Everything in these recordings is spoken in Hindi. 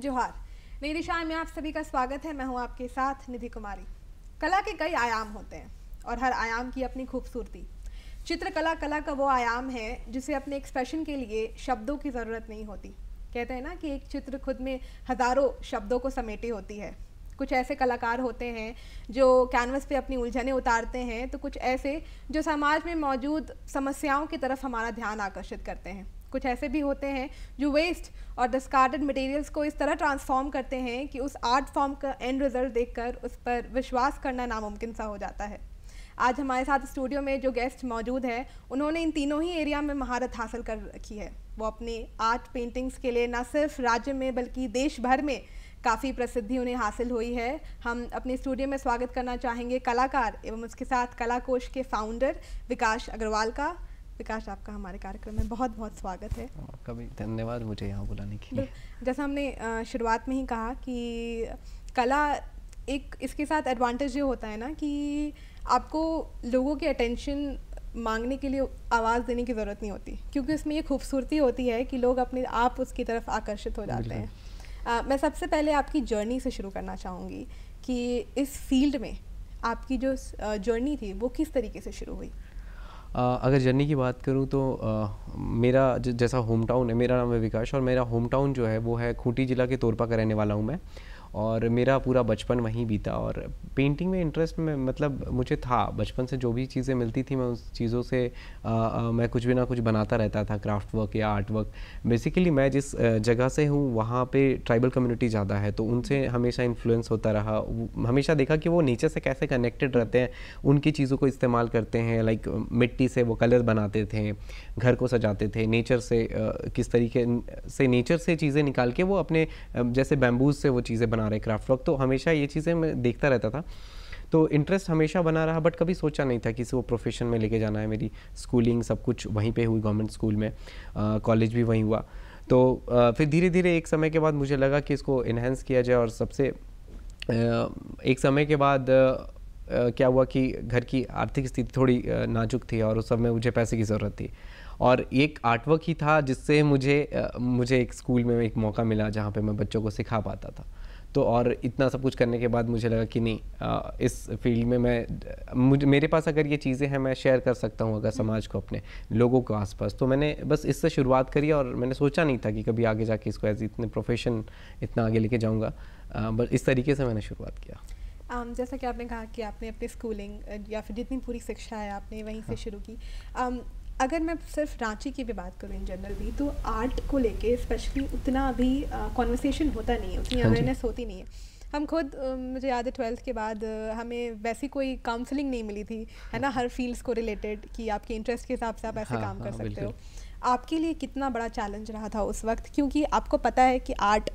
जोहार नई दिशा में आप सभी का स्वागत है मैं हूं आपके साथ निधि कुमारी कला के कई आयाम होते हैं और हर आयाम की अपनी खूबसूरती चित्रकला कला का वो आयाम है जिसे अपने एक्सप्रेशन के लिए शब्दों की ज़रूरत नहीं होती कहते हैं ना कि एक चित्र खुद में हज़ारों शब्दों को समेटी होती है कुछ ऐसे कलाकार होते हैं जो कैनवस पे अपनी उलझने उतारते हैं तो कुछ ऐसे जो समाज में मौजूद समस्याओं की तरफ हमारा ध्यान आकर्षित करते हैं कुछ ऐसे भी होते हैं जो वेस्ट और डिस्कार्डेड मटेरियल्स को इस तरह ट्रांसफॉर्म करते हैं कि उस आर्ट फॉर्म का एंड रिजल्ट देखकर उस पर विश्वास करना नामुमकिन सा हो जाता है आज हमारे साथ स्टूडियो में जो गेस्ट मौजूद है उन्होंने इन तीनों ही एरिया में महारत हासिल कर रखी है वो अपने आर्ट पेंटिंग्स के लिए न सिर्फ राज्य में बल्कि देश भर में काफ़ी प्रसिद्धि उन्हें हासिल हुई है हम अपने स्टूडियो में स्वागत करना चाहेंगे कलाकार एवं उसके साथ कला कोश के फाउंडर विकास अग्रवाल का विकास आपका हमारे कार्यक्रम में बहुत बहुत स्वागत है हाँ, कभी धन्यवाद मुझे यहाँ बुलाने के लिए जैसा हमने शुरुआत में ही कहा कि कला एक इसके साथ एडवांटेज ये होता है ना कि आपको लोगों के अटेंशन मांगने के लिए आवाज़ देने की ज़रूरत नहीं होती क्योंकि उसमें ये खूबसूरती होती है कि लोग अपने आप उसकी तरफ आकर्षित हो जाते हैं आ, मैं सबसे पहले आपकी जर्नी से शुरू करना चाहूँगी कि इस फील्ड में आपकी जो जर्नी थी वो किस तरीके से शुरू हुई अगर जर्नी की बात करूँ तो मेरा जैसा होम टाउन है मेरा नाम है विकास और मेरा होम टाउन जो है वो है खूंटी ज़िला के तोरपा का रहने वाला हूँ मैं और मेरा पूरा बचपन वहीं बीता और पेंटिंग में इंटरेस्ट में मतलब मुझे था बचपन से जो भी चीज़ें मिलती थी मैं उस चीज़ों से आ, आ, मैं कुछ भी ना कुछ बनाता रहता था क्राफ्ट वर्क या आर्ट वर्क बेसिकली मैं जिस जगह से हूँ वहाँ पे ट्राइबल कम्युनिटी ज़्यादा है तो उनसे हमेशा इन्फ्लुएंस होता रहा हमेशा देखा कि वो नेचर से कैसे कनेक्टेड रहते हैं उनकी चीज़ों को इस्तेमाल करते हैं लाइक मिट्टी से वो कलर बनाते थे घर को सजाते थे नेचर से किस तरीके से नेचर से चीज़ें निकाल के वो अपने जैसे बैम्बूज से वो चीज़ें बना बना रहे क्राफ्ट वर्क तो हमेशा ये चीज़ें मैं देखता रहता था तो इंटरेस्ट हमेशा बना रहा बट कभी सोचा नहीं था कि वो प्रोफेशन में लेके जाना है मेरी स्कूलिंग सब कुछ वहीं पर हुई गवर्नमेंट स्कूल में कॉलेज भी वहीं हुआ तो फिर धीरे धीरे एक समय के बाद मुझे लगा कि इसको इन्हेंस किया जाए और सबसे एक समय के बाद क्या हुआ कि घर की आर्थिक स्थिति थोड़ी नाजुक थी और उस समय मुझे पैसे की ज़रूरत थी और एक आर्टवर्क ही था जिससे मुझे मुझे एक स्कूल में एक मौका मिला जहाँ पे मैं बच्चों को सिखा पाता था तो और इतना सब कुछ करने के बाद मुझे लगा कि नहीं इस फील्ड में मैं मुझे मेरे पास अगर ये चीज़ें हैं मैं शेयर कर सकता हूँ अगर समाज को अपने लोगों के आसपास तो मैंने बस इससे शुरुआत करी और मैंने सोचा नहीं था कि कभी आगे जाके इसको एज इतने प्रोफेशन इतना आगे लेके जाऊँगा बस इस तरीके से मैंने शुरुआत किया um, जैसा कि आपने कहा कि आपने अपनी स्कूलिंग या फिर जितनी पूरी शिक्षा है आपने वहीं हाँ. से शुरू की um, अगर मैं सिर्फ रांची की भी बात करूँ इन जनरल भी तो आर्ट को लेके स्पेशली उतना अभी कॉन्वर्सेशन होता नहीं है उतनी अवेयरनेस हाँ होती नहीं है हम खुद मुझे याद है ट्वेल्थ के बाद हमें वैसी कोई काउंसलिंग नहीं मिली थी है हाँ। ना हर फील्ड्स को रिलेटेड कि आपके इंटरेस्ट के हिसाब से आप ऐसे हाँ, काम कर हाँ, सकते हो आपके लिए कितना बड़ा चैलेंज रहा था उस वक्त क्योंकि आपको पता है कि आर्ट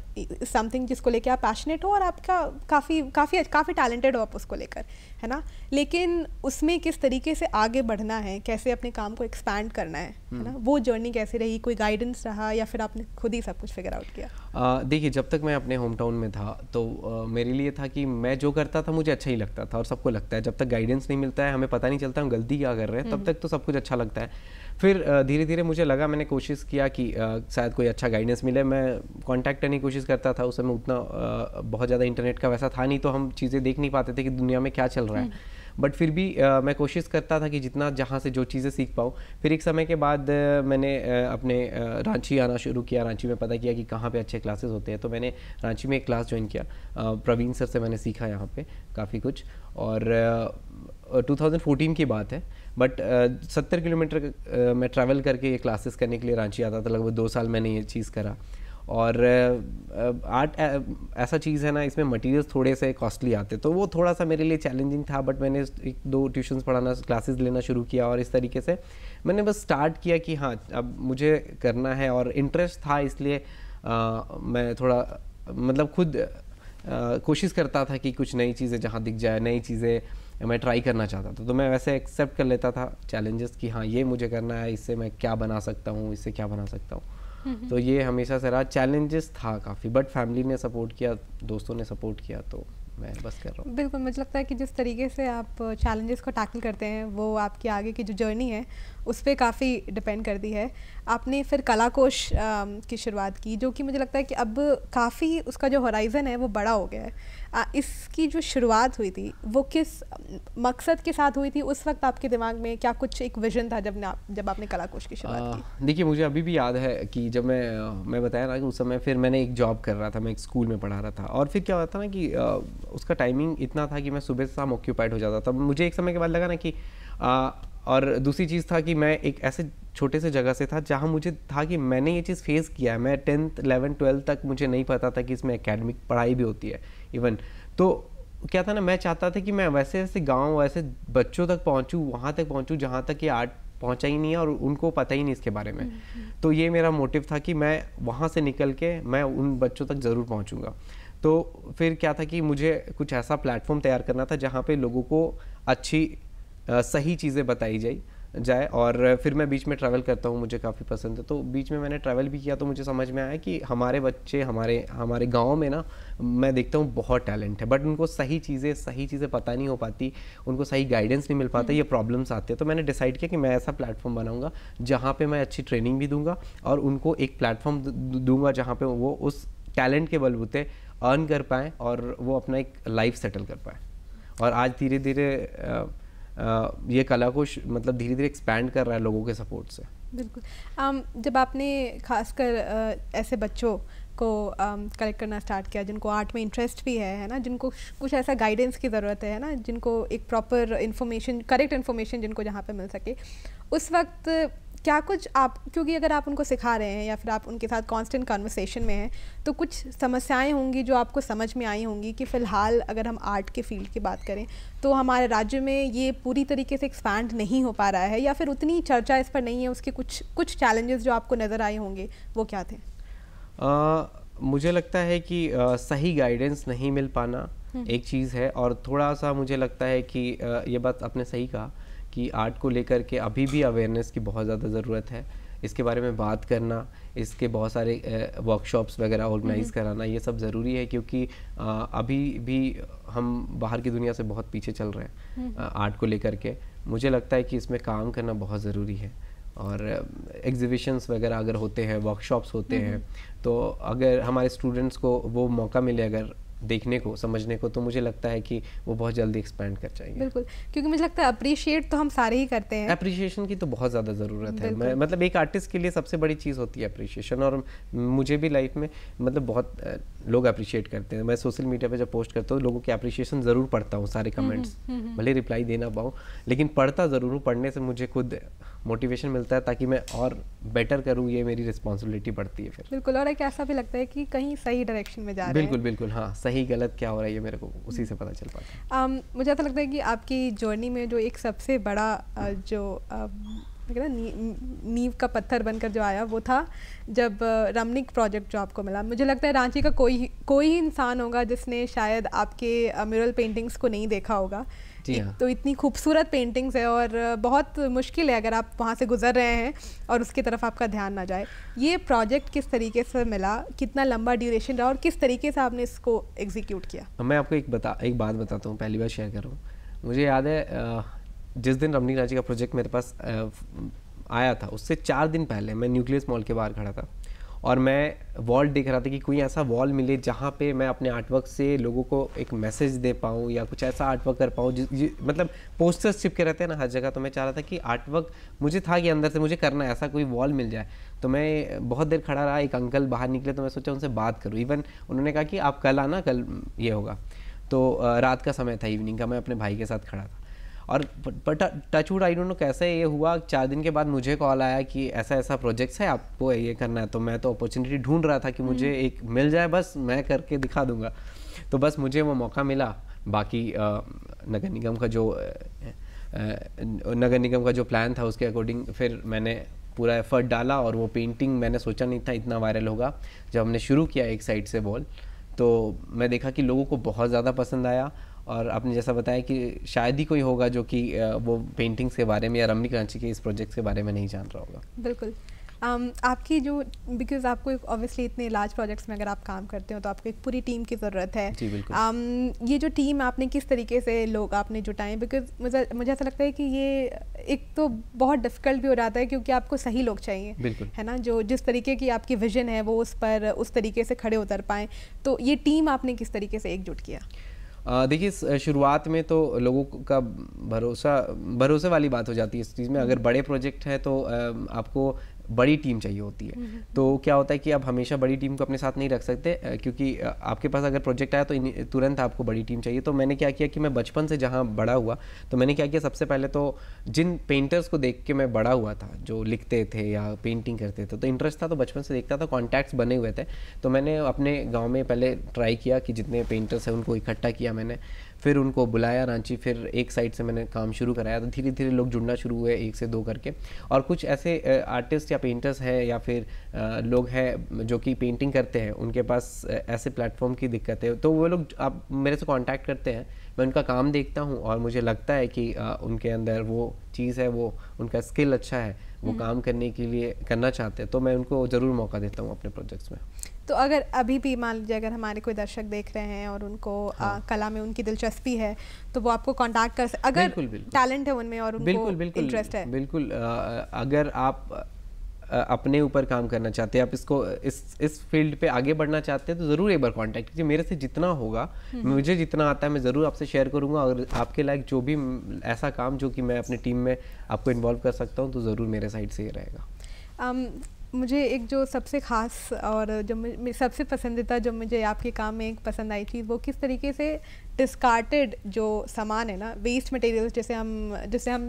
समथिंग जिसको लेकर आप पैशनेट हो और आपका काफ़ी काफ़ी काफ़ी टैलेंटेड हो आप उसको लेकर है ना लेकिन उसमें किस तरीके से आगे बढ़ना है कैसे अपने काम को एक्सपैंड करना है है ना हम्म। वो जर्नी कैसे रही कोई गाइडेंस रहा या फिर आपने खुद ही सब कुछ फिगर आउट किया देखिए जब तक मैं अपने होम टाउन में था तो आ, मेरे लिए था कि मैं जो करता था मुझे अच्छा ही लगता था और सबको लगता है जब तक गाइडेंस नहीं मिलता है हमें पता नहीं चलता हम गलती क्या कर रहे हैं तब हम्म। तक तो सब कुछ अच्छा लगता है फिर धीरे धीरे मुझे लगा मैंने कोशिश किया कि शायद कोई अच्छा गाइडेंस मिले मैं कॉन्टैक्ट करने की कोशिश करता था उस समय उतना बहुत ज़्यादा इंटरनेट का वैसा था नहीं तो हम चीज़ें देख नहीं पाते थे कि दुनिया में क्या चल रहा है बट हम्म। फिर भी आ, मैं कोशिश करता था कि जितना जहाँ से जो चीज़ें सीख पाऊँ फिर एक समय के बाद मैंने आ, अपने रांची आना शुरू किया रांची में पता किया कि कहाँ पे अच्छे क्लासेस होते हैं तो मैंने रांची में एक क्लास ज्वाइन किया प्रवीण सर से मैंने सीखा यहाँ पे काफ़ी कुछ और 2014 की बात है बट uh, सत्तर किलोमीटर uh, मैं ट्रैवल करके ये क्लासेस करने के लिए रांची आता था लगभग दो साल मैंने ये चीज़ करा और आर्ट uh, ऐसा चीज़ है ना इसमें मटेरियल्स थोड़े से कॉस्टली आते तो वो थोड़ा सा मेरे लिए चैलेंजिंग था बट मैंने एक दो ट्यूशन्स पढ़ाना क्लासेस लेना शुरू किया और इस तरीके से मैंने बस स्टार्ट किया कि हाँ अब मुझे करना है और इंटरेस्ट था इसलिए आ, मैं थोड़ा मतलब खुद कोशिश करता था कि कुछ नई चीज़ें जहाँ दिख जाए नई चीज़ें या मैं ट्राई करना चाहता था तो मैं वैसे एक्सेप्ट कर लेता था चैलेंजेस कि हाँ ये मुझे करना है इससे मैं क्या बना सकता हूँ इससे क्या बना सकता हूँ तो ये हमेशा से रहा चैलेंजेस था काफ़ी बट फैमिली ने सपोर्ट किया दोस्तों ने सपोर्ट किया तो मैं बस कर रहा हूँ बिल्कुल मुझे लगता है कि जिस तरीके से आप चैलेंजेस को टैकल करते हैं वो आपकी आगे की जो जर्नी है उस पर काफ़ी डिपेंड करती है आपने फिर कला कोश की शुरुआत की जो कि मुझे लगता है कि अब काफ़ी उसका जो हॉराइज़न है वो बड़ा हो गया है आ, इसकी जो शुरुआत हुई थी वो किस मकसद के साथ हुई थी उस वक्त आपके दिमाग में क्या कुछ एक विजन था जब आप जब आपने कला कोश की शुरुआत की देखिए मुझे अभी भी याद है कि जब मैं मैं बताया ना कि उस समय फिर मैंने एक जॉब कर रहा था मैं एक स्कूल में पढ़ा रहा था और फिर क्या होता था ना कि उसका टाइमिंग इतना था कि मैं सुबह से शाम ऑक्यूपाइड हो जाता था मुझे एक समय के बाद लगा ना कि और दूसरी चीज़ था कि मैं एक ऐसे छोटे से जगह से था जहाँ मुझे था कि मैंने ये चीज़ फेस किया है मैं टेंथ इलेवेंथ ट्वेल्थ तक मुझे नहीं पता था कि इसमें एकेडमिक पढ़ाई भी होती है इवन तो क्या था ना मैं चाहता था कि मैं वैसे वैसे गाँव वैसे बच्चों तक पहुँचूँ वहाँ तक पहुँचूँ जहाँ तक ये आर्ट पहुँचा ही नहीं है और उनको पता ही नहीं इसके बारे में हम्म। तो ये मेरा मोटिव था कि मैं वहाँ से निकल के मैं उन बच्चों तक ज़रूर पहुँचूँगा तो फिर क्या था कि मुझे कुछ ऐसा प्लेटफॉर्म तैयार करना था जहाँ पे लोगों को अच्छी सही चीज़ें बताई जाए जाए और फिर मैं बीच में ट्रैवल करता हूँ मुझे काफ़ी पसंद है तो बीच में मैंने ट्रैवल भी किया तो मुझे समझ में आया कि हमारे बच्चे हमारे हमारे गांव में ना मैं देखता हूँ बहुत टैलेंट है बट उनको सही चीज़ें सही चीज़ें पता नहीं हो पाती उनको सही गाइडेंस नहीं मिल पाता हम्म। ये प्रॉब्लम्स आती है तो मैंने डिसाइड किया कि मैं ऐसा प्लेटफॉर्म बनाऊँगा जहाँ पर मैं अच्छी ट्रेनिंग भी दूँगा और उनको एक प्लेटफॉर्म दूँगा जहाँ पर वो उस टैलेंट के बलबूते अर्न कर पाएँ और वो अपना एक लाइफ सेटल कर पाएँ और आज धीरे धीरे ये कला को मतलब धीरे धीरे एक्सपैंड कर रहा है लोगों के सपोर्ट से बिल्कुल um, जब आपने खासकर uh, ऐसे बच्चों को कलेक्ट um, करना स्टार्ट किया जिनको आर्ट में इंटरेस्ट भी है है ना जिनको कुछ ऐसा गाइडेंस की ज़रूरत है ना जिनको एक प्रॉपर इन्फॉर्मेशन करेक्ट इन्फॉर्मेशन जिनको जहाँ पे मिल सके उस वक्त क्या कुछ आप क्योंकि अगर आप उनको सिखा रहे हैं या फिर आप उनके साथ कांस्टेंट कॉन्वर्सेशन में हैं तो कुछ समस्याएं होंगी जो आपको समझ में आई होंगी कि फ़िलहाल अगर हम आर्ट के फील्ड की बात करें तो हमारे राज्य में ये पूरी तरीके से एक्सपैंड नहीं हो पा रहा है या फिर उतनी चर्चा इस पर नहीं है उसके कुछ कुछ चैलेंजेस जो आपको नज़र आए होंगे वो क्या थे आ, मुझे लगता है कि आ, सही गाइडेंस नहीं मिल पाना हम्म। एक चीज़ है और थोड़ा सा मुझे लगता है कि आ, ये बात आपने सही कहा कि आर्ट को लेकर के अभी भी अवेयरनेस की बहुत ज़्यादा ज़रूरत है इसके बारे में बात करना इसके बहुत सारे वर्कशॉप्स वगैरह ऑर्गेनाइज हम्म। कराना ये सब ज़रूरी है क्योंकि आ, अभी भी हम बाहर की दुनिया से बहुत पीछे चल रहे हैं हम्म। आर्ट को लेकर के मुझे लगता है कि इसमें काम करना बहुत ज़रूरी है और एग्जीबिशंस वगैरह अगर होते हैं वर्कशॉप्स होते हम्म। हैं तो अगर हमारे स्टूडेंट्स को वो मौका मिले अगर देखने को समझने को तो मुझे लगता है कि वो बहुत जल्दी एक्सपेंड कर जाएगी बिल्कुल क्योंकि मुझे लगता है अप्रिशिएट तो हम सारे ही करते हैं अप्रिशिएशन की तो बहुत ज़्यादा ज़रूरत है मैं, मतलब एक आर्टिस्ट के लिए सबसे बड़ी चीज़ होती है अप्रिशिएशन और मुझे भी लाइफ में मतलब बहुत लोग अप्रिशिएट करते हैं मैं सोशल मीडिया पर जब पोस्ट करता हूँ लोगों की अप्रिशिएशन ज़रूर पढ़ता हूँ सारे कमेंट्स हम्म, हम्म, हम्म। भले रिप्लाई देना पाऊँ लेकिन पढ़ता ज़रूर हूँ पढ़ने से मुझे खुद मोटिवेशन मिलता है ताकि मैं और बेटर करूँ ये मेरी रिस्पॉन्सिबिलिटी बढ़ती है फिर बिल्कुल और एक ऐसा भी लगता है कि कहीं सही डायरेक्शन में जा रहे बिल्कुल बिल्कुल हाँ सही गलत क्या हो रहा है ये मेरे को उसी से पता चल पाता है um, मुझे ऐसा लगता है कि आपकी जर्नी में जो एक सबसे बड़ा जो ना नी, नींव का पत्थर बनकर जो आया वो था जब रमनिक प्रोजेक्ट जो आपको मिला मुझे लगता है रांची का कोई कोई इंसान होगा जिसने शायद आपके म्यूरल पेंटिंग्स को नहीं देखा होगा जी हाँ। तो इतनी खूबसूरत पेंटिंग्स है और बहुत मुश्किल है अगर आप वहाँ से गुजर रहे हैं और उसकी तरफ आपका ध्यान ना जाए ये प्रोजेक्ट किस तरीके से मिला कितना लंबा ड्यूरेशन रहा और किस तरीके से आपने इसको एग्जीक्यूट किया मैं आपको एक बता एक बात बताता हूँ पहली बार शेयर कर रहा हूँ मुझे याद है जिस दिन रमनी रांची का प्रोजेक्ट मेरे पास आया था उससे चार दिन पहले मैं न्यूक्लियस मॉल के बाहर खड़ा था और मैं वॉल देख रहा था कि कोई ऐसा वॉल मिले जहाँ पे मैं अपने आर्टवर्क से लोगों को एक मैसेज दे पाऊँ या कुछ ऐसा आर्टवर्क कर पाऊँ मतलब पोस्टर्स चिपके रहते हैं ना हर जगह तो मैं चाह रहा था कि आर्टवर्क मुझे था कि अंदर से मुझे करना ऐसा कोई वॉल मिल जाए तो मैं बहुत देर खड़ा रहा एक अंकल बाहर निकले तो मैं सोचा उनसे बात करूँ इवन उन्होंने कहा कि आप कल आना कल ये होगा तो रात का समय था इवनिंग का मैं अपने भाई के साथ खड़ा था और but touchwood I don't know कैसे ये हुआ चार दिन के बाद मुझे कॉल आया कि ऐसा ऐसा प्रोजेक्ट्स है आपको ये करना है तो मैं तो अपॉर्चुनिटी ढूंढ रहा था कि हम्म। मुझे एक मिल जाए बस मैं करके दिखा दूंगा तो बस मुझे वो मौका मिला बाकी नगर निगम का जो नगर निगम का जो प्लान था उसके अकॉर्डिंग फिर मैंने पूरा एफर्ट डाला और वो पेंटिंग मैंने सोचा नहीं था इतना वायरल होगा जब हमने शुरू किया एक साइड से बॉल तो मैं देखा कि लोगों को बहुत ज़्यादा पसंद आया और आपने जैसा बताया कि शायद ही कोई होगा जो कि वो पेंटिंग्स के बारे में या रमनी कराची के इस प्रोजेक्ट के बारे में नहीं जान रहा होगा बिल्कुल um, आपकी जो बिकॉज आपको ऑब्वियसली इतने लार्ज प्रोजेक्ट्स में अगर आप काम करते हो तो आपको एक पूरी टीम की ज़रूरत है जी बिल्कुल um, ये जो टीम आपने किस तरीके से लोग आपने जुटाएं बिकॉज मुझे मुझे ऐसा लगता है कि ये एक तो बहुत डिफ़िकल्ट भी हो जाता है क्योंकि आपको सही लोग चाहिए बिल्कुल है ना जो जिस तरीके की आपकी विजन है वो उस पर उस तरीके से खड़े उतर पाएँ तो ये टीम आपने किस तरीके से एकजुट किया देखिए शुरुआत में तो लोगों का भरोसा भरोसे वाली बात हो जाती है इस चीज़ में अगर बड़े प्रोजेक्ट हैं तो आपको बड़ी टीम चाहिए होती है तो क्या होता है कि आप हमेशा बड़ी टीम को अपने साथ नहीं रख सकते क्योंकि आपके पास अगर प्रोजेक्ट आया तो तुरंत आपको बड़ी टीम चाहिए तो मैंने क्या किया कि मैं बचपन से जहाँ बड़ा हुआ तो मैंने क्या किया सबसे पहले तो जिन पेंटर्स को देख के मैं बड़ा हुआ था जो लिखते थे या पेंटिंग करते थे तो इंटरेस्ट था तो बचपन से देखता था कॉन्टैक्ट्स बने हुए थे तो मैंने अपने गाँव में पहले ट्राई किया कि जितने पेंटर्स हैं उनको इकट्ठा किया मैंने फिर उनको बुलाया रांची फिर एक साइड से मैंने काम शुरू कराया तो धीरे धीरे लोग जुड़ना शुरू हुए एक से दो करके और कुछ ऐसे आर्टिस्ट या पेंटर्स हैं या फिर लोग हैं जो कि पेंटिंग करते हैं उनके पास ऐसे प्लेटफॉर्म की दिक्कत है तो वो लोग आप मेरे से कॉन्टैक्ट करते हैं मैं उनका काम देखता हूँ और मुझे लगता है कि उनके अंदर वो चीज़ है वो उनका स्किल अच्छा है वो हम्म। काम करने के लिए करना चाहते हैं तो मैं उनको ज़रूर मौका देता हूँ अपने प्रोजेक्ट्स में तो अगर अभी भी मान लीजिए अगर हमारे कोई दर्शक देख रहे हैं और उनको हाँ। आ, कला में उनकी दिलचस्पी है तो वो आपको कांटेक्ट कर सकते अगर बिल्कुल, बिल्कुल, टैलेंट है उनमें और उनको बिल्कुल, बिल्कुल, इंटरेस्ट है बिल्कुल आ, अगर आप अपने ऊपर काम करना चाहते हैं आप इसको इस इस फील्ड पे आगे बढ़ना चाहते हैं तो ज़रूर एक बार कांटेक्ट कीजिए मेरे से जितना होगा हम्म। मुझे जितना आता है मैं ज़रूर आपसे शेयर करूंगा और आपके लायक जो भी ऐसा काम जो कि मैं अपनी टीम में आपको इन्वॉल्व कर सकता हूँ तो ज़रूर मेरे साइड से ही रहेगा मुझे एक जो सबसे ख़ास और जो मेरी सबसे पसंदीदा जो मुझे आपके काम में एक पसंद आई चीज़ वो किस तरीके से डिस्कार्टेड जो सामान है ना वेस्ट मटेरियल जैसे हम जैसे हम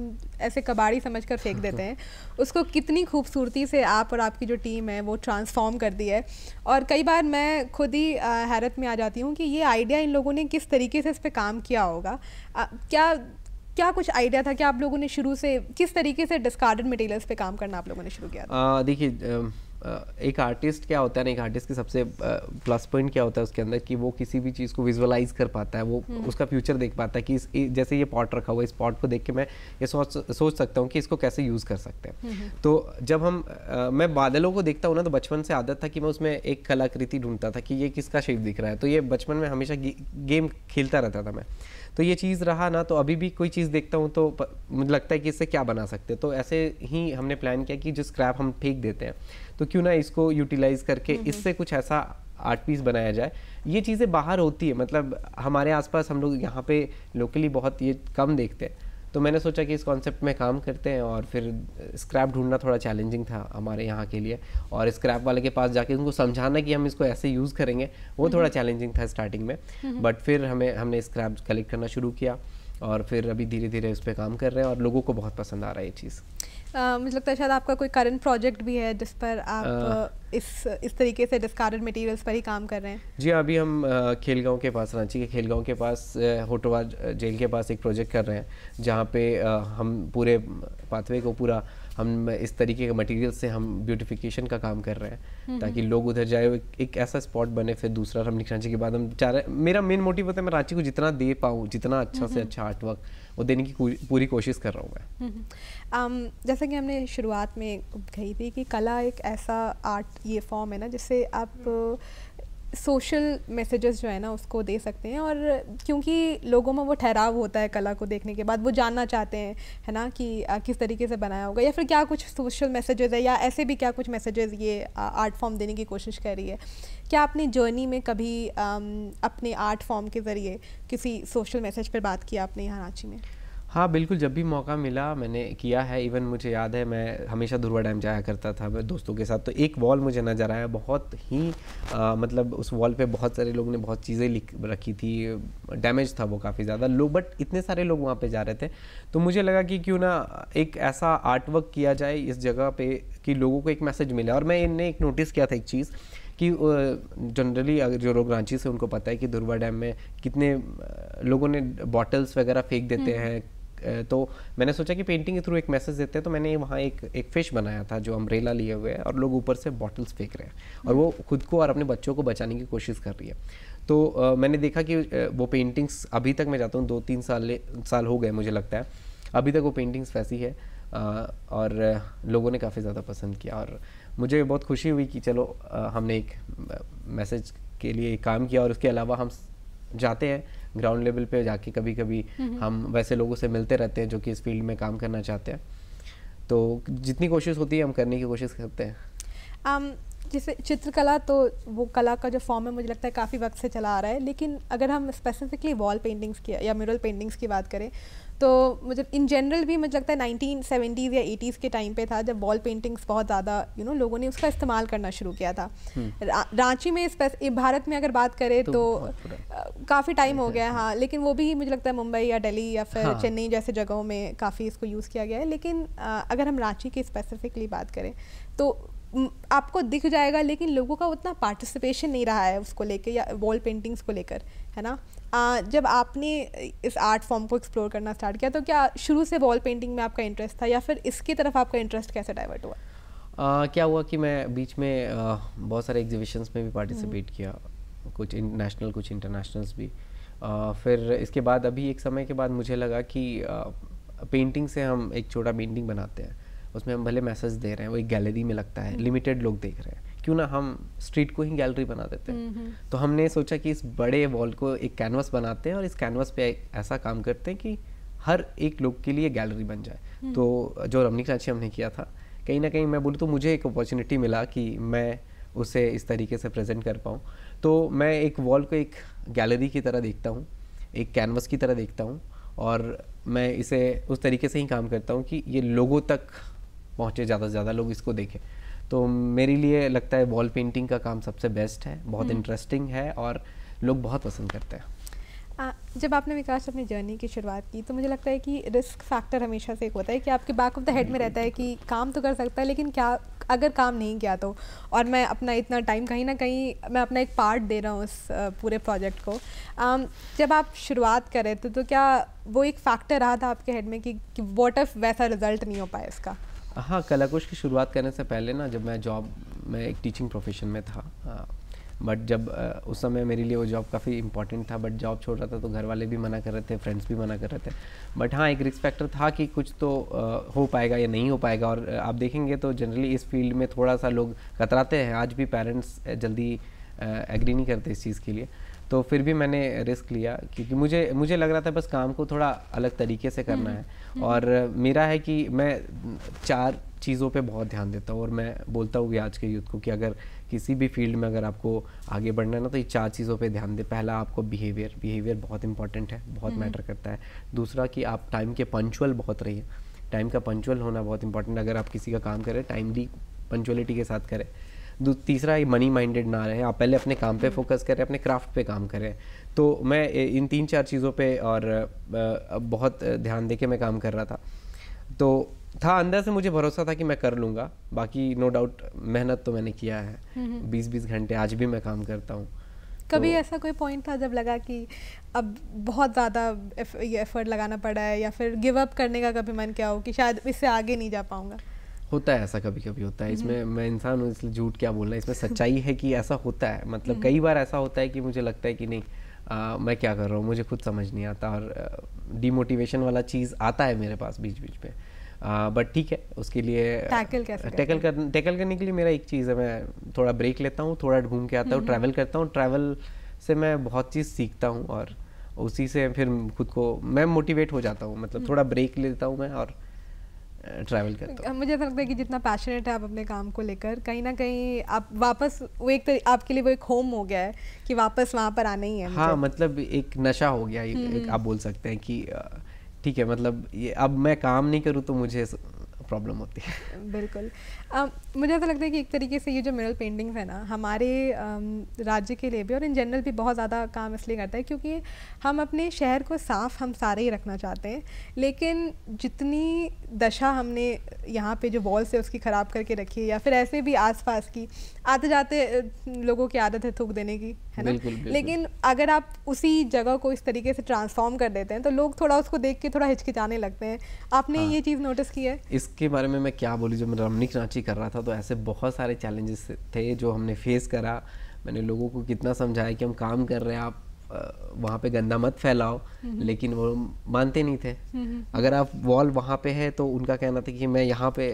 ऐसे कबाड़ी समझ कर फेंक देते हैं उसको कितनी खूबसूरती से आप और आपकी जो टीम है वो ट्रांसफॉर्म कर दी है और कई बार मैं खुद ही हैरत में आ जाती हूँ कि ये आइडिया इन लोगों ने किस तरीके से इस पर काम किया होगा आ, क्या क्या कुछ आइडिया था कि आप लोगों ने शुरू से किस तरीके से डिस्कार्डेड मटेरियल्स पे काम करना आप लोगों ने शुरू किया देखिए एक आर्टिस्ट क्या होता है ना एक आर्टिस्ट की सबसे प्लस पॉइंट क्या होता है उसके अंदर कि वो किसी भी चीज़ को विजुअलाइज कर पाता है वो हम्म। उसका फ्यूचर देख पाता है कि इस जैसे ये पॉट रखा हुआ है इस पॉट को देख के मैं ये सोच सोच सकता हूँ कि इसको कैसे यूज़ कर सकते हैं हम्म। तो जब हम आ, मैं बादलों को देखता हूँ ना तो बचपन से आदत था कि मैं उसमें एक कलाकृति ढूंढता था कि ये किसका शेप दिख रहा है तो ये बचपन में हमेशा गे, गेम खेलता रहता था मैं तो ये चीज़ रहा ना तो अभी भी कोई चीज़ देखता हूँ तो मुझे लगता है कि इससे क्या बना सकते हैं तो ऐसे ही हमने प्लान किया कि जो स्क्रैप हम फेंक देते हैं तो क्यों ना इसको यूटिलाइज करके हम्म, हम्म। इससे कुछ ऐसा आर्ट पीस बनाया जाए ये चीज़ें बाहर होती है मतलब हमारे आसपास हम लोग यहाँ पे लोकली बहुत ये कम देखते हैं तो मैंने सोचा कि इस कॉन्सेप्ट में काम करते हैं और फिर स्क्रैप ढूंढना थोड़ा चैलेंजिंग था हमारे यहाँ के लिए और स्क्रैप वाले के पास जाके उनको समझाना कि हम इसको ऐसे यूज़ करेंगे वो थोड़ा चैलेंजिंग हम्म। था स्टार्टिंग में बट हम्म। फिर हमें हमने स्क्रैप कलेक्ट करना शुरू किया और फिर अभी धीरे धीरे उस पर काम कर रहे हैं और लोगों को बहुत पसंद आ रहा है ये चीज़ मुझे लगता है शायद आपका कोई करंट प्रोजेक्ट भी है जिस पर आप इस इस तरीके से डिस्कार्डेड मटेरियल्स पर ही काम कर रहे हैं जी अभी हम खेलगांव के पास रांची के खेलगांव के पास होटोवा जेल के पास एक प्रोजेक्ट कर रहे हैं जहाँ पे हम पूरे पाथवे को पूरा हम इस तरीके के मटेरियल से हम ब्यूटिफिकेशन का काम कर रहे हैं हम्म, ताकि हम्म। लोग उधर जाए एक, एक ऐसा स्पॉट बने फिर दूसरा हम रांची के बाद हम चाह रहे मेरा मेन मोटिव होता है मैं रांची को जितना दे पाऊँ जितना अच्छा हम्म, से अच्छा आर्टवर्क वो देने की पूरी कोशिश कर रहा हूँ मैं um, जैसा कि हमने शुरुआत में कही थी कि कला एक ऐसा आर्ट ये फॉर्म है ना जिससे आप सोशल हम्म। मैसेजेस जो है ना उसको दे सकते हैं और क्योंकि लोगों में वो ठहराव होता है कला को देखने के बाद वो जानना चाहते हैं है ना कि आ, किस तरीके से बनाया होगा या फिर क्या कुछ सोशल मैसेजेस है या ऐसे भी क्या कुछ मैसेजेस ये आर्ट फॉर्म देने की कोशिश कर रही है क्या आपने जर्नी में कभी आ, अपने आर्ट फॉर्म के ज़रिए किसी सोशल मैसेज पर बात की आपने यहाँ रांची में हाँ बिल्कुल जब भी मौका मिला मैंने किया है इवन मुझे याद है मैं हमेशा धुरवा डैम जाया करता था मैं दोस्तों के साथ तो एक वॉल मुझे नज़र आया बहुत ही आ, मतलब उस वॉल पे बहुत सारे लोगों ने बहुत चीज़ें लिख रखी थी डैमेज था वो काफ़ी ज़्यादा लोग बट इतने सारे लोग वहाँ पे जा रहे थे तो मुझे लगा कि क्यों ना एक ऐसा आर्ट वर्क किया जाए इस जगह पर कि लोगों को एक मैसेज मिले और मैं इनने एक नोटिस किया था एक चीज़ कि जनरली अगर जो लोग रांची से उनको पता है कि दुर्वा डैम में कितने लोगों ने बॉटल्स वगैरह फेंक देते हम्म। हैं तो मैंने सोचा कि पेंटिंग के थ्रू एक मैसेज देते हैं तो मैंने वहाँ एक एक फिश बनाया था जो अम्ब्रेला लिए हुए है और लोग ऊपर से बॉटल्स फेंक रहे हैं और वो खुद को और अपने बच्चों को बचाने की कोशिश कर रही है तो आ, मैंने देखा कि वो पेंटिंग्स अभी तक मैं जाता हूँ दो तीन साल साल हो गए मुझे लगता है अभी तक वो पेंटिंग्स वैसी है आ, और लोगों ने काफ़ी ज़्यादा पसंद किया और मुझे बहुत खुशी हुई कि चलो आ, हमने एक मैसेज के लिए काम किया और उसके अलावा हम जाते हैं ग्राउंड लेवल पे जाके कभी कभी हम वैसे लोगों से मिलते रहते हैं जो कि इस फील्ड में काम करना चाहते हैं तो जितनी कोशिश होती है हम करने की कोशिश करते हैं um, जैसे चित्रकला तो वो कला का जो फॉर्म है मुझे लगता है काफ़ी वक्त से चला आ रहा है लेकिन अगर हम स्पेसिफिकली वॉल पेंटिंग्स की या म्यूरल पेंटिंग्स की बात करें तो मुझे इन जनरल भी मुझे लगता है नाइनटीन सेवेंटीज़ या एटीज़ के टाइम पे था जब वॉल पेंटिंग्स बहुत ज़्यादा यू नो लोगों ने उसका इस्तेमाल करना शुरू किया था हम्म। रा, रांची में भारत में अगर बात करें तो, तो काफ़ी टाइम हो गया है हाँ।, हाँ लेकिन वो भी मुझे लगता है मुंबई या दिल्ली या फिर हाँ। चेन्नई जैसे जगहों में काफ़ी इसको यूज़ किया गया है लेकिन अगर हम रांची की स्पेसिफिकली बात करें तो आपको दिख जाएगा लेकिन लोगों का उतना पार्टिसिपेशन नहीं रहा है उसको लेके या वॉल पेंटिंग्स को लेकर है ना आ, जब आपने इस आर्ट फॉर्म को एक्सप्लोर करना स्टार्ट किया तो क्या शुरू से वॉल पेंटिंग में आपका इंटरेस्ट था या फिर इसकी तरफ आपका इंटरेस्ट कैसे डाइवर्ट हुआ आ, क्या हुआ कि मैं बीच में बहुत सारे एग्जीबिशंस में भी पार्टिसिपेट हम्म। किया कुछ नेशनल कुछ इंटरनेशनल्स भी आ, फिर इसके बाद अभी एक समय के बाद मुझे लगा कि पेंटिंग से हम एक छोटा पेंटिंग बनाते हैं उसमें हम भले मैसेज दे रहे हैं वो एक गैलरी में लगता है हम्म। लिमिटेड लोग देख रहे हैं क्यों ना हम स्ट्रीट को ही गैलरी बना देते हैं हम्म, हम्म। तो हमने सोचा कि इस बड़े वॉल को एक कैनवस बनाते हैं और इस कैनवस पे ऐसा काम करते हैं कि हर एक लोग के लिए गैलरी बन जाए तो जो रमनी चाची हमने किया था कहीं ना कहीं मैं बोलूँ तो मुझे एक अपॉर्चुनिटी मिला कि मैं उसे इस तरीके से प्रेजेंट कर पाऊँ तो मैं एक वॉल को एक गैलरी की तरह देखता हूँ एक कैनवस की तरह देखता हूँ और मैं इसे उस तरीके से ही काम करता हूँ कि ये लोगों तक पहुँचे ज़्यादा से ज़्यादा लोग इसको देखें तो मेरे लिए लगता है वॉल पेंटिंग का काम सबसे बेस्ट है बहुत इंटरेस्टिंग हम्म। है और लोग बहुत पसंद करते हैं आ, जब आपने विकास अपनी जर्नी की शुरुआत की तो मुझे लगता है कि रिस्क फैक्टर हमेशा से एक होता है कि आपके बैक ऑफ द हेड में रहता है कि काम तो कर सकता है लेकिन क्या अगर काम नहीं किया तो और मैं अपना इतना टाइम कहीं ना कहीं मैं अपना एक पार्ट दे रहा हूँ उस पूरे प्रोजेक्ट को जब आप शुरुआत करें तो, तो क्या वो एक फैक्टर रहा था आपके हेड में कि, कि वॉट ऑफ़ वैसा रिज़ल्ट नहीं हो पाया इसका हाँ कुश की शुरुआत करने से पहले ना जब मैं जॉब मैं एक टीचिंग प्रोफेशन में था बट हाँ, जब उस समय मेरे लिए वो जॉब काफ़ी इंपॉर्टेंट था बट जॉब छोड़ रहा था तो घर वाले भी मना कर रहे थे फ्रेंड्स भी मना कर रहे थे बट हाँ एक रिस्क फैक्टर था कि कुछ तो हो पाएगा या नहीं हो पाएगा और आप देखेंगे तो जनरली इस फील्ड में थोड़ा सा लोग कतराते हैं आज भी पेरेंट्स जल्दी एग्री नहीं करते इस चीज़ के लिए तो फिर भी मैंने रिस्क लिया क्योंकि मुझे मुझे लग रहा था बस काम को थोड़ा अलग तरीके से करना हम्म, है हम्म। और मेरा है कि मैं चार चीज़ों पे बहुत ध्यान देता हूँ और मैं बोलता हूँ कि आज के यूथ को कि अगर किसी भी फील्ड में अगर आपको आगे बढ़ना है ना तो ये चार चीज़ों पे ध्यान दें पहला आपको बिहेवियर बिहेवियर बहुत इंपॉर्टेंट है बहुत मैटर हम्म। करता है दूसरा कि आप टाइम के पंचुअल बहुत रहिए टाइम का पंचुअल होना बहुत इंपॉर्टेंट अगर आप किसी का काम करें टाइमली पंचुअलिटी के साथ करें तीसरा ये मनी माइंडेड ना रहे आप पहले अपने काम पे फोकस हम्म। करें अपने क्राफ्ट पे काम करें तो मैं इन तीन चार चीज़ों पे और बहुत ध्यान दे के मैं काम कर रहा था तो था अंदर से मुझे भरोसा था कि मैं कर लूँगा बाकी नो डाउट मेहनत तो मैंने किया है बीस बीस घंटे आज भी मैं काम करता हूँ कभी तो, ऐसा कोई पॉइंट था जब लगा कि अब बहुत ज़्यादा एफ, एफर्ट लगाना पड़ा है या फिर गिव अप करने का कभी मन क्या हो कि शायद इससे आगे नहीं जा पाऊँगा होता है ऐसा कभी कभी होता है इसमें हम्म। मैं इंसान हूँ इसलिए झूठ क्या बोलना इसमें सच्चाई है कि ऐसा होता है मतलब कई हम्म। बार ऐसा होता है कि मुझे लगता है कि नहीं आ, मैं क्या कर रहा हूँ मुझे खुद समझ नहीं आता और डिमोटिवेशन वाला चीज़ आता है मेरे पास बीच बीच में बट ठीक है उसके लिए टैकल टैकल कर टैकल करने के लिए मेरा एक चीज़ है मैं थोड़ा ब्रेक लेता हूँ थोड़ा घूम के आता हूँ ट्रैवल हम्म। करता हूँ ट्रैवल से मैं बहुत चीज़ सीखता हूँ और उसी से फिर खुद को मैं मोटिवेट हो जाता हूँ मतलब थोड़ा ब्रेक लेता हूँ मैं और ट्रैवल करता हूँ मुझे ऐसा लगता है कि जितना पैशनेट है आप अपने काम को लेकर कहीं ना कहीं आप वापस वो एक तर, आपके लिए वो एक होम हो गया है कि वापस वहाँ पर आना ही है हाँ मतलब एक नशा हो गया एक, एक हम्म। आप बोल सकते हैं कि ठीक है मतलब ये अब मैं काम नहीं करूँ तो मुझे प्रॉब्लम होती है बिल्कुल मुझे ऐसा लगता है कि एक तरीके से ये जो मिरल पेंटिंग्स है ना हमारे राज्य के लिए भी और इन जनरल भी बहुत ज़्यादा काम इसलिए करता है क्योंकि हम अपने शहर को साफ़ हम सारे ही रखना चाहते हैं लेकिन जितनी दशा हमने यहाँ पे जो वॉल्स है उसकी ख़राब करके रखी है या फिर ऐसे भी आसपास की आते जाते लोगों की आदत है थूक देने की है ना बिल्कुल, बिल्कुल। लेकिन अगर आप उसी जगह को इस तरीके से ट्रांसफॉर्म कर देते हैं तो लोग थोड़ा उसको देख के थोड़ा हिचकिचाने लगते हैं आपने हाँ, ये चीज़ नोटिस की है इसके बारे में मैं क्या बोली जो रमनिक एसएससी कर रहा था तो ऐसे बहुत सारे चैलेंजेस थे जो हमने फेस करा मैंने लोगों को कितना समझाया कि हम काम कर रहे हैं आप वहाँ पे गंदा मत फैलाओ हम्म। लेकिन वो मानते नहीं थे नहीं। हम्म, हम्म। अगर आप वॉल वहाँ पे है तो उनका कहना था कि मैं यहाँ पे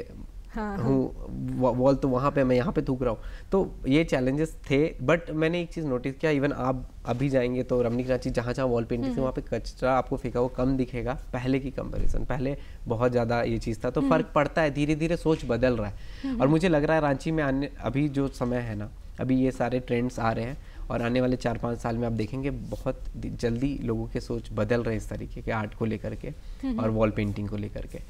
हाँ, हाँ। हूँ वॉल तो वहाँ पे मैं यहाँ पे थूक रहा हूँ तो ये चैलेंजेस थे बट मैंने एक चीज़ नोटिस किया इवन आप अभी जाएंगे तो रमनी कराची जहाँ जहाँ वॉल पेंटिंग थी हम्म। वहाँ पे कचरा आपको फेंका वो कम दिखेगा पहले की कंपेरिजन पहले बहुत ज़्यादा ये चीज़ था तो हम्म। फ़र्क पड़ता है धीरे धीरे सोच बदल रहा है हम्म। और मुझे लग रहा है रांची में आने अभी जो समय है ना अभी ये सारे ट्रेंड्स आ रहे हैं और आने वाले चार पाँच साल में आप देखेंगे बहुत जल्दी लोगों के सोच बदल रहे हैं इस तरीके के आर्ट को लेकर के और वॉल पेंटिंग को लेकर के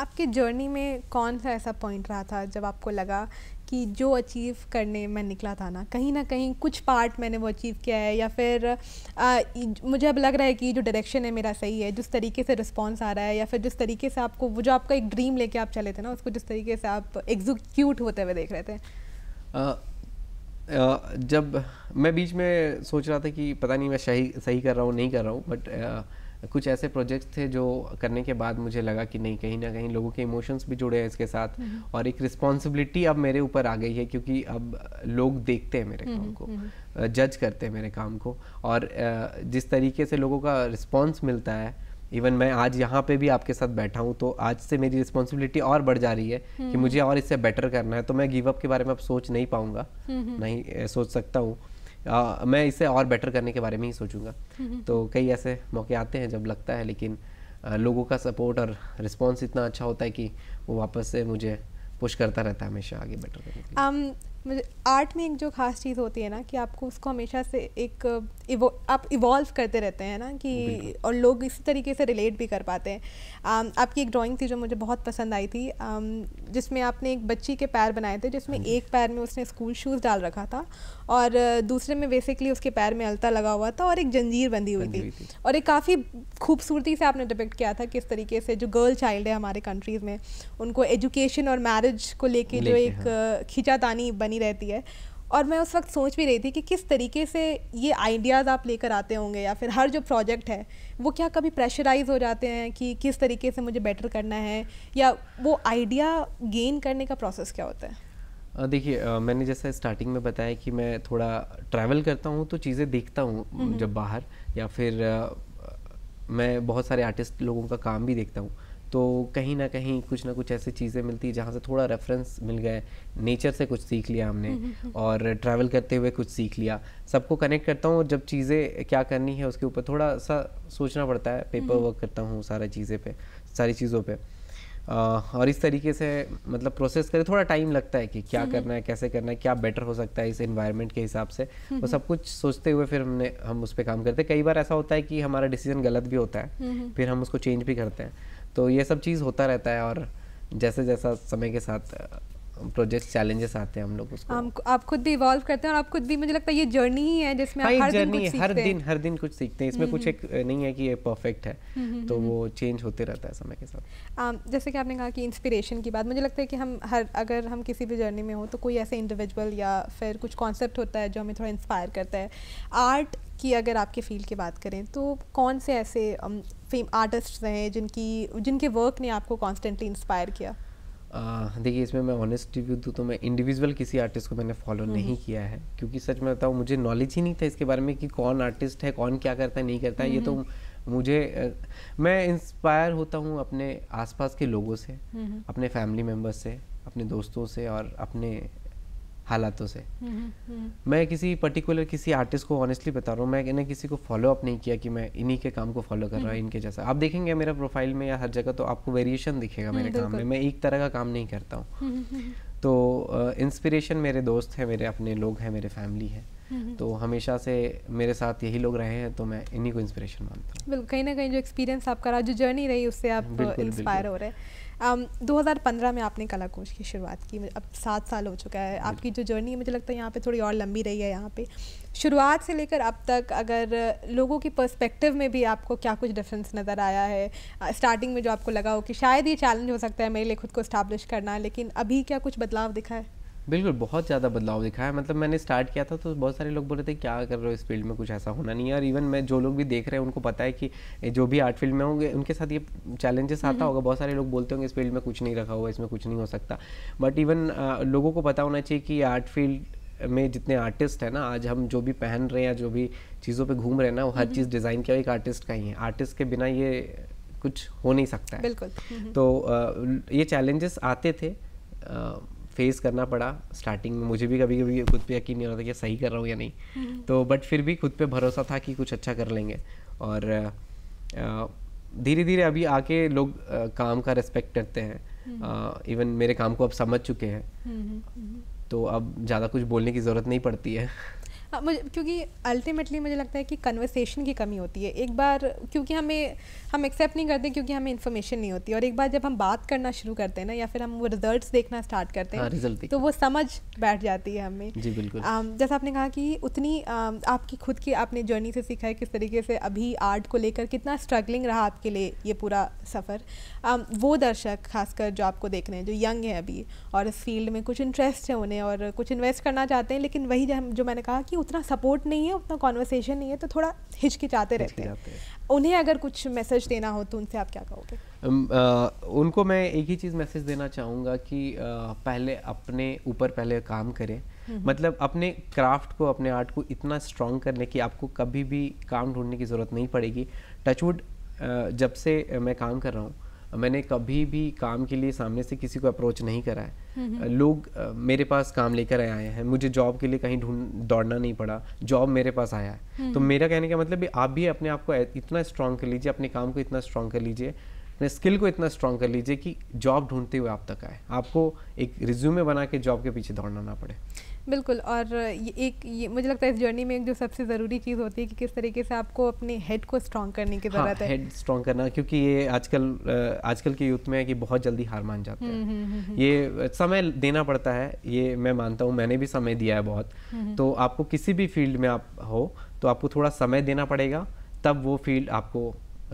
आपके जर्नी में कौन सा ऐसा पॉइंट रहा था जब आपको लगा कि जो अचीव करने में निकला था ना कहीं ना कहीं कुछ पार्ट मैंने वो अचीव किया है या फिर आ, मुझे अब लग रहा है कि जो डायरेक्शन है मेरा सही है जिस तरीके से रिस्पॉन्स आ रहा है या फिर जिस तरीके से आपको वो जो आपका एक ड्रीम लेके आप चले थे ना उसको जिस तरीके से आप एग्जीक्यूट होते हुए देख रहे थे आ, आ, जब मैं बीच में सोच रहा था कि पता नहीं मैं सही सही कर रहा हूँ नहीं कर रहा हूँ बट कुछ ऐसे प्रोजेक्ट्स थे जो करने के बाद मुझे लगा कि नहीं कहीं ना कहीं लोगों के इमोशंस भी जुड़े हैं इसके साथ हम्म हम्म। और एक रिस्पॉन्सिबिलिटी अब मेरे ऊपर आ गई है क्योंकि अब लोग देखते हैं मेरे हम्म काम को जज करते हैं मेरे काम को और जिस तरीके से लोगों का रिस्पॉन्स मिलता है इवन मैं आज यहाँ पे भी आपके साथ बैठा हूँ तो आज से मेरी रिस्पॉन्सिबिलिटी और बढ़ जा रही है कि मुझे और इससे बेटर करना है तो मैं गिव अप के बारे में अब सोच नहीं पाऊंगा नहीं सोच सकता हूँ आ, मैं इसे और बेटर करने के बारे में ही सोचूंगा हम्म। तो कई ऐसे मौके आते हैं जब लगता है लेकिन आ, लोगों का सपोर्ट और रिस्पॉन्स इतना अच्छा होता है कि वो वापस से मुझे पुश करता रहता है हमेशा आगे बेटर करने के लिए um, मुझे आर्ट में एक जो ख़ास चीज़ होती है ना कि आपको उसको हमेशा से एक इवो, आप इवॉल्व करते रहते हैं ना कि और लोग इसी तरीके से रिलेट भी कर पाते हैं आ, आपकी एक ड्राइंग थी जो मुझे बहुत पसंद आई थी जिसमें आपने एक बच्ची के पैर बनाए थे जिसमें हाँ एक पैर में उसने स्कूल शूज़ डाल रखा था और दूसरे में बेसिकली उसके पैर में अलता लगा हुआ था और एक जंजीर बंधी हुई थी और एक काफ़ी खूबसूरती से आपने डिपेक्ट किया था किस तरीके से जो गर्ल चाइल्ड है हमारे कंट्रीज़ में उनको एजुकेशन और मैरिज को लेके जो एक हाँ। खींचातानी बनी बनी रहती है और मैं उस वक्त सोच भी रही थी कि किस तरीके से ये आइडियाज़ आप लेकर आते होंगे या फिर हर जो प्रोजेक्ट है वो क्या कभी प्रेशराइज हो जाते हैं कि किस तरीके से मुझे बेटर करना है या वो आइडिया गेन करने का प्रोसेस क्या होता है देखिए मैंने जैसा स्टार्टिंग में बताया कि मैं थोड़ा ट्रैवल करता हूँ तो चीज़ें देखता हूँ हम्म, हम्म। जब बाहर या फिर आ, मैं बहुत सारे आर्टिस्ट लोगों का काम भी देखता हूँ तो कहीं ना कहीं कुछ ना कुछ ऐसी चीज़ें मिलती जहाँ से थोड़ा रेफरेंस मिल गए नेचर से कुछ सीख लिया हमने और ट्रैवल करते हुए कुछ सीख लिया सबको कनेक्ट करता हूँ और जब चीज़ें क्या करनी है उसके ऊपर थोड़ा सा सोचना पड़ता है पेपर वर्क हम्म। करता हूँ सारी चीज़ें पे सारी चीज़ों पर और इस तरीके से मतलब प्रोसेस करें थोड़ा टाइम लगता है कि क्या हम्म। करना है कैसे करना है क्या बेटर हो सकता है इस इन्वायरमेंट के हिसाब से वो हम्म। सब कुछ सोचते हुए फिर हमने हम उस पर काम करते हैं कई बार ऐसा होता है कि हमारा डिसीजन गलत भी होता है फिर हम उसको चेंज भी करते हैं तो ये सब चीज़ होता रहता है और जैसे जैसा समय के साथ प्रोजेक्ट चैलेंजेस आते हैं हम लोग उसको आप, आप खुद भी इवॉल्व करते हैं और आप खुद भी मुझे लगता है ये जर्नी ही है जिसमें हाँ, हर जर्नी दिन कुछ हर दिन हर दिन कुछ सीखते हैं इसमें हम्म, कुछ हम्म। एक नहीं है कि ये परफेक्ट है हम्म, तो वो चेंज होते रहता है समय के साथ आ, जैसे कि आपने कहा कि इंस्पिरेशन की बात मुझे लगता है कि हम हर अगर हम किसी भी जर्नी में हो तो कोई ऐसे इंडिविजुअल या फिर कुछ कॉन्सेप्ट होता है जो हमें थोड़ा इंस्पायर करता है आर्ट कि अगर आपके फील्ड की बात करें तो कौन से ऐसे फेम आर्टिस्ट हैं जिनकी जिनके वर्क ने आपको कॉन्स्टेंटली इंस्पायर किया देखिए इसमें मैं ऑनेस्ट रिव्यू दूँ तो मैं इंडिविजुअल किसी आर्टिस्ट को मैंने फॉलो हम्म। नहीं किया है क्योंकि सच में बताऊँ मुझे नॉलेज ही नहीं था इसके बारे में कि कौन आर्टिस्ट है कौन क्या करता है नहीं करता है ये तो हम्म। मुझे मैं इंस्पायर होता हूँ अपने आसपास के लोगों से हम्म। अपने फैमिली मेम्बर्स से अपने दोस्तों से और अपने हालातों से हम्म, हम्म, हम्म। मैं किसी पर्टिकुलर किसी आर्टिस्ट को ऑनेस्टली बता रहा हूँ मैं इन्हें किसी को फॉलो अप नहीं किया कि मैं इन्हीं के काम को फॉलो कर रहा हूँ इनके जैसा आप देखेंगे मेरा प्रोफाइल में या हर जगह तो आपको वेरिएशन दिखेगा मेरे काम में मैं एक तरह का काम नहीं करता हूँ तो इंस्पिरेशन मेरे दोस्त हैं मेरे अपने लोग हैं मेरे फैमिली है तो हमेशा से मेरे साथ यही लोग रहे हैं तो मैं इन्हीं को इंस्पिरेशन मानता हूँ बिल्कुल कहीं ना कहीं जो एक्सपीरियंस आपका रहा जो जर्नी रही उससे आप इंस्पायर हो रहे हैं um, 2015 में आपने कला कोश की शुरुआत की अब सात साल हो चुका है आपकी जो जर्नी है मुझे लगता है यहाँ पे थोड़ी और लंबी रही है यहाँ पे शुरुआत से लेकर अब तक अगर लोगों की पर्सपेक्टिव में भी आपको क्या कुछ डिफरेंस नज़र आया है स्टार्टिंग में जो आपको लगा हो कि शायद ये चैलेंज हो सकता है मेरे लिए खुद को इस्टेब्लिश करना लेकिन अभी क्या कुछ बदलाव दिखा है बिल्कुल बहुत ज़्यादा बदलाव दिखा है मतलब मैंने स्टार्ट किया था तो बहुत सारे लोग बोल रहे थे क्या कर रहे हो इस फील्ड में कुछ ऐसा होना नहीं है और इवन मैं जो लोग भी देख रहे हैं उनको पता है कि जो भी आर्ट फील्ड में होंगे उनके साथ ये चैलेंजेस आता हम्म। होगा बहुत सारे लोग बोलते होंगे इस फील्ड में कुछ नहीं रखा हुआ इसमें कुछ नहीं हो सकता बट इवन लोगों को पता होना चाहिए कि आर्ट फील्ड में जितने आर्टिस्ट हैं ना आज हम जो भी पहन रहे हैं जो भी चीज़ों पे घूम रहे हैं ना वो हर हम्म। चीज़ डिज़ाइन किया एक आर्टिस्ट का ही है आर्टिस्ट के बिना ये कुछ हो नहीं सकता है बिल्कुल हम्म। तो ये चैलेंजेस आते थे फेस करना पड़ा स्टार्टिंग में मुझे भी कभी कभी खुद पे यकीन नहीं होता था कि सही कर रहा हूँ या नहीं हम्म। तो बट फिर भी खुद पे भरोसा था कि कुछ अच्छा कर लेंगे और धीरे धीरे अभी आके लोग काम का रेस्पेक्ट करते हैं इवन हम्म। मेरे काम को अब समझ चुके हैं हम्म, तो अब ज़्यादा कुछ बोलने की ज़रूरत नहीं पड़ती है हाँ, मुझे क्योंकि अल्टीमेटली मुझे लगता है कि कन्वर्सेशन की कमी होती है एक बार क्योंकि हमें हम एक्सेप्ट नहीं करते क्योंकि हमें इन्फॉर्मेशन नहीं होती और एक बार जब हम बात करना शुरू करते हैं ना या फिर हम वो रिजल्ट देखना स्टार्ट करते हैं हाँ, तो वो समझ बैठ जाती है हमें जी बिल्कुल जैसा आपने कहा कि उतनी आपकी खुद की आपने जर्नी से सीखा है किस तरीके से अभी आर्ट को लेकर कितना स्ट्रगलिंग रहा आपके लिए ये पूरा सफ़र वो दर्शक खासकर जो आपको देख रहे हैं जो यंग है अभी और इस फील्ड में कुछ इंटरेस्ट है उन्हें और कुछ इन्वेस्ट करना चाहते हैं लेकिन वही जो मैंने कहा कि उतना सपोर्ट नहीं है उतना कॉन्वर्सेशन नहीं है तो थोड़ा हिचकिचाते रहते हैं उन्हें अगर कुछ मैसेज देना हो तो उनसे आप क्या कहोगे उनको मैं एक ही चीज़ मैसेज देना चाहूँगा कि पहले अपने ऊपर पहले काम करें हम्म। मतलब अपने क्राफ्ट को अपने आर्ट को इतना स्ट्रॉन्ग करने की आपको कभी भी काम ढूंढने की ज़रूरत नहीं पड़ेगी टचवुड जब से मैं काम कर रहा हूँ मैंने कभी भी काम के लिए सामने से किसी को अप्रोच नहीं करा है हम्म, हम्म। लोग मेरे पास काम लेकर आए हैं मुझे जॉब के लिए कहीं ढूंढ दौड़ना नहीं पड़ा जॉब मेरे पास आया है हम्म, तो मेरा कहने का मतलब भी आप भी अपने आप को इतना स्ट्रांग कर लीजिए अपने काम को इतना स्ट्रांग कर लीजिए अपने स्किल को इतना स्ट्रांग कर लीजिए कि जॉब ढूंढते हुए आप तक आए आपको एक रिज्यूमे बना के जॉब के पीछे दौड़ना ना पड़े बिल्कुल और एक ये मुझे लगता है इस जर्नी में एक जो सबसे ज़रूरी चीज़ होती है कि किस तरीके से आपको अपने हेड को स्ट्रॉन्ग करने की ज़रूरत हाँ, है हेड स्ट्रॉन्ग करना क्योंकि ये आजकल आजकल के यूथ में है कि बहुत जल्दी हार मान जाते हम्म, हैं हम्म, हम्म, ये समय देना पड़ता है ये मैं मानता हूँ मैंने भी समय दिया है बहुत तो आपको किसी भी फील्ड में आप हो तो आपको थोड़ा समय देना पड़ेगा तब वो फील्ड आपको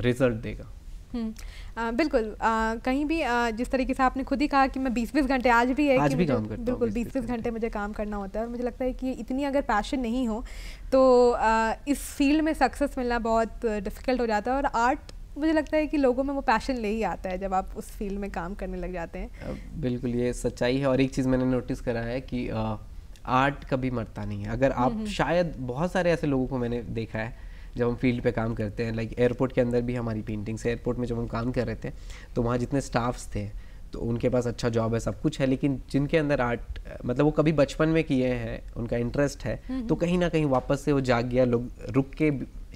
रिजल्ट देगा हम्म। बिल्कुल आ, कहीं भी आ, जिस तरीके से आपने खुद ही कहा कि मैं बीस बीस घंटे आज भी है आज कि भी काम करता बिल्कुल बीस बीस घंटे मुझे काम करना होता है और मुझे लगता है कि इतनी अगर पैशन नहीं हो तो आ, इस फील्ड में सक्सेस मिलना बहुत डिफ़िकल्ट हो जाता है और आर्ट मुझे लगता है कि लोगों में वो पैशन ले ही आता है जब आप उस फील्ड में काम करने लग जाते हैं बिल्कुल ये सच्चाई है और एक चीज़ मैंने नोटिस करा है कि आर्ट कभी मरता नहीं है अगर आप शायद बहुत सारे ऐसे लोगों को मैंने देखा है जब हम फील्ड पे काम करते हैं लाइक एयरपोर्ट के अंदर भी हमारी पेंटिंग्स एयरपोर्ट में जब हम काम कर रहे थे तो वहाँ जितने स्टाफ्स थे तो उनके पास अच्छा जॉब है सब कुछ है लेकिन जिनके अंदर आर्ट मतलब वो कभी बचपन में किए हैं उनका इंटरेस्ट है हम्म, तो हम्म। कहीं ना कहीं वापस से वो जाग गया लोग रुक के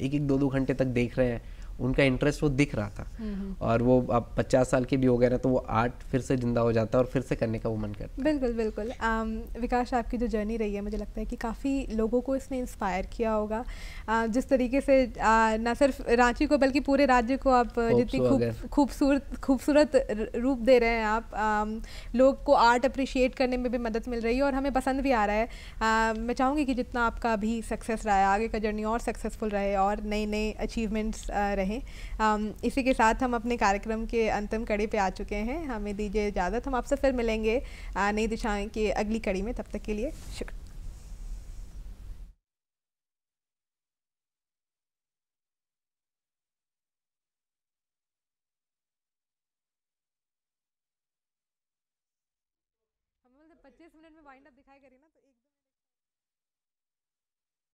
एक एक दो दो घंटे तक देख रहे हैं उनका इंटरेस्ट वो दिख रहा था हम्म, हम्म। और वो अब पचास साल के भी हो गए ना तो वो आर्ट फिर से जिंदा हो जाता है और फिर से करने का वो मन करता बिल्कुल बिल्कुल um, विकास आपकी जो जर्नी रही है मुझे लगता है कि काफ़ी लोगों को इसने इंस्पायर किया होगा uh, जिस तरीके से न uh, ना सिर्फ रांची को बल्कि पूरे राज्य को आप uh, जितनी खूबसूरत खूबसूरत रूप दे रहे हैं आप um, लोग को आर्ट अप्रिशिएट करने में भी मदद मिल रही है और हमें पसंद भी आ रहा है मैं चाहूँगी कि जितना आपका भी सक्सेस रहा है आगे का जर्नी और सक्सेसफुल रहे और नए नए अचीवमेंट्स रहे रहें इसी के साथ हम अपने कार्यक्रम के अंतिम कड़ी पे आ चुके हैं हमें दीजिए इजाज़त हम आपसे फिर मिलेंगे नई दिशाएं की अगली कड़ी में तब तक के लिए शुक्रिया तो पच्चीस मिनट में वाइंड अप दिखाई करी ना तो एक